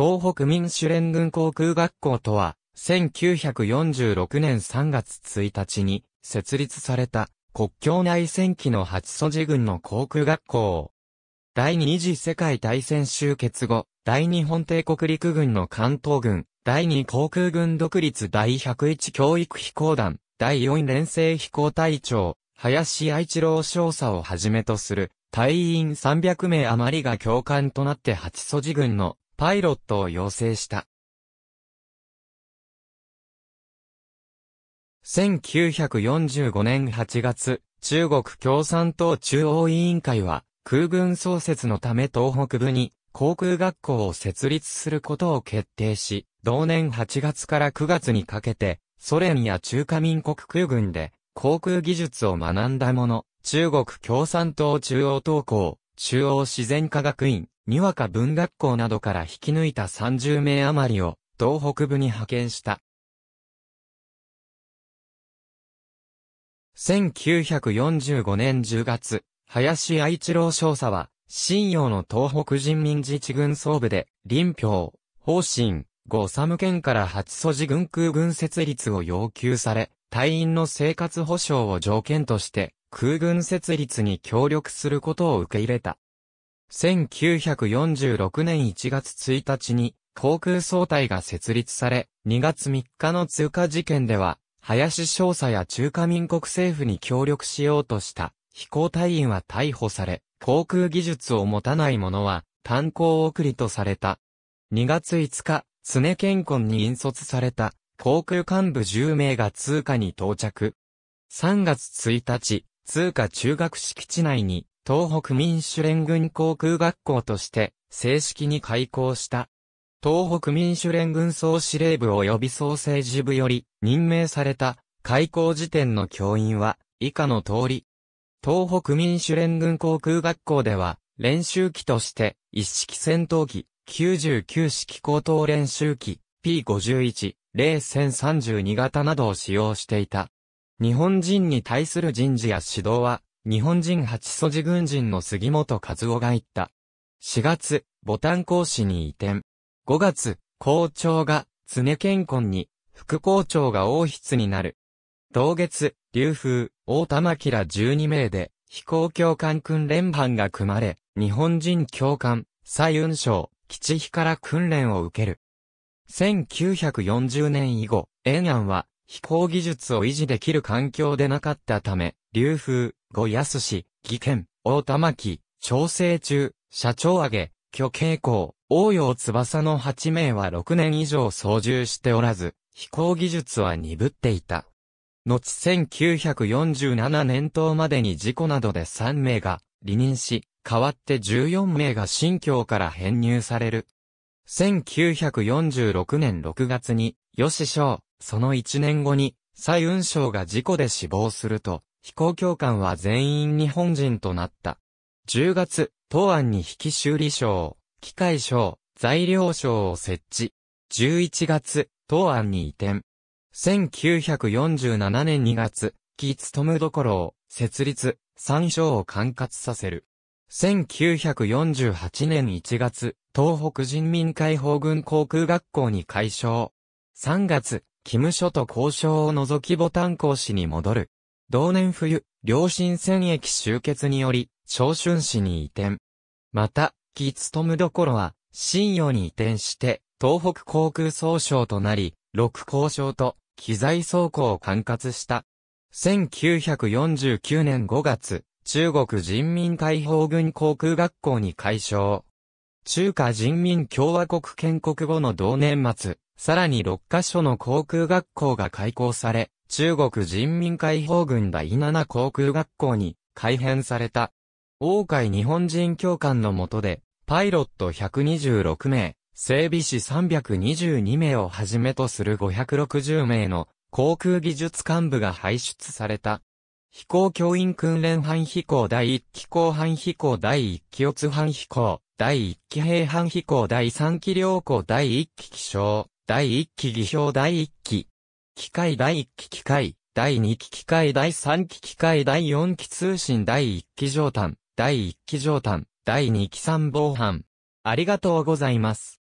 東北民主連軍航空学校とは、1946年3月1日に設立された国境内戦記の八素寺軍の航空学校。第二次世界大戦終結後、大日本帝国陸軍の関東軍、第二航空軍独立第101教育飛行団、第4連星飛行隊長、林愛一郎少佐をはじめとする、隊員300名余りが教官となって八素寺軍のパイロットを要請した。1945年8月、中国共産党中央委員会は、空軍創設のため東北部に航空学校を設立することを決定し、同年8月から9月にかけて、ソ連や中華民国空軍で航空技術を学んだ者、中国共産党中央党校、中央自然科学院、にわか文学校などから引き抜いた30名余りを、東北部に派遣した。1945年10月、林愛一郎少佐は、信用の東北人民自治軍総部で、林氷、方針、五三県から初素地軍空軍設立を要求され、隊員の生活保障を条件として、空軍設立に協力することを受け入れた。1946年1月1日に航空総体が設立され、2月3日の通過事件では、林少佐や中華民国政府に協力しようとした飛行隊員は逮捕され、航空技術を持たない者は炭鉱送りとされた。2月5日、常健根に引率された航空幹部10名が通過に到着。3月1日、通過中学敷地内に東北民主連軍航空学校として正式に開校した。東北民主連軍総司令部及び総政治部より任命された開校時点の教員は以下の通り。東北民主連軍航空学校では練習機として一式戦闘機99式高等練習機 P51、01032型などを使用していた。日本人に対する人事や指導は日本人八素寺軍人の杉本和夫が言った。4月、ボタン講師に移転。5月、校長が常健根に、副校長が王室になる。同月、竜風、大玉ら12名で、飛行教官訓練班が組まれ、日本人教官、蔡雲基吉比から訓練を受ける。1940年以後、延安は飛行技術を維持できる環境でなかったため、流風、五安市、義県、大玉木、調整中、社長上げ、巨傾向、応用翼の8名は6年以上操縦しておらず、飛行技術は鈍っていた。後1947年頭までに事故などで3名が離任し、代わって14名が新疆から編入される。1946年6月に、吉翔、その一年後に、蔡雲章が事故で死亡すると、飛行教官は全員日本人となった。10月、東安に引き修理省、機械省、材料省を設置。11月、東安に移転。1947年2月、木勤務所を設立、三省を管轄させる。1948年1月、東北人民解放軍航空学校に改称。3月、務所と交渉を除きボタン港市に戻る。同年冬、両親戦役集結により、長春市に移転。また、木ムどころは、新洋に移転して、東北航空総省となり、六交渉と、機材倉庫を管轄した。1949年5月、中国人民解放軍航空学校に改称。中華人民共和国建国後の同年末、さらに6カ所の航空学校が開校され、中国人民解放軍第7航空学校に改編された。王海日本人教官の下で、パイロット126名、整備士322名をはじめとする560名の航空技術幹部が輩出された。飛行教員訓練班飛行第1機構班飛行第1機乙班飛行、第1期平反飛行第3期良好第1期気象、第1期技表第1期。機械第1期機械、第2期機械第3期機械第4期通信第1期上端、第1期上端、第2期参謀班。ありがとうございます。